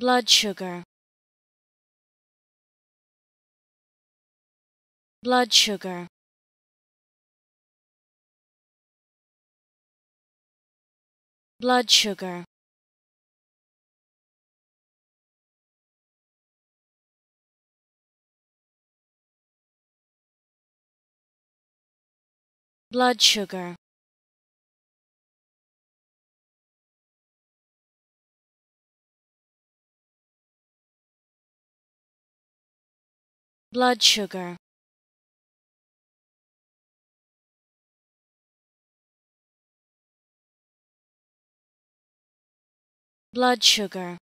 blood sugar blood sugar blood sugar blood sugar blood sugar blood sugar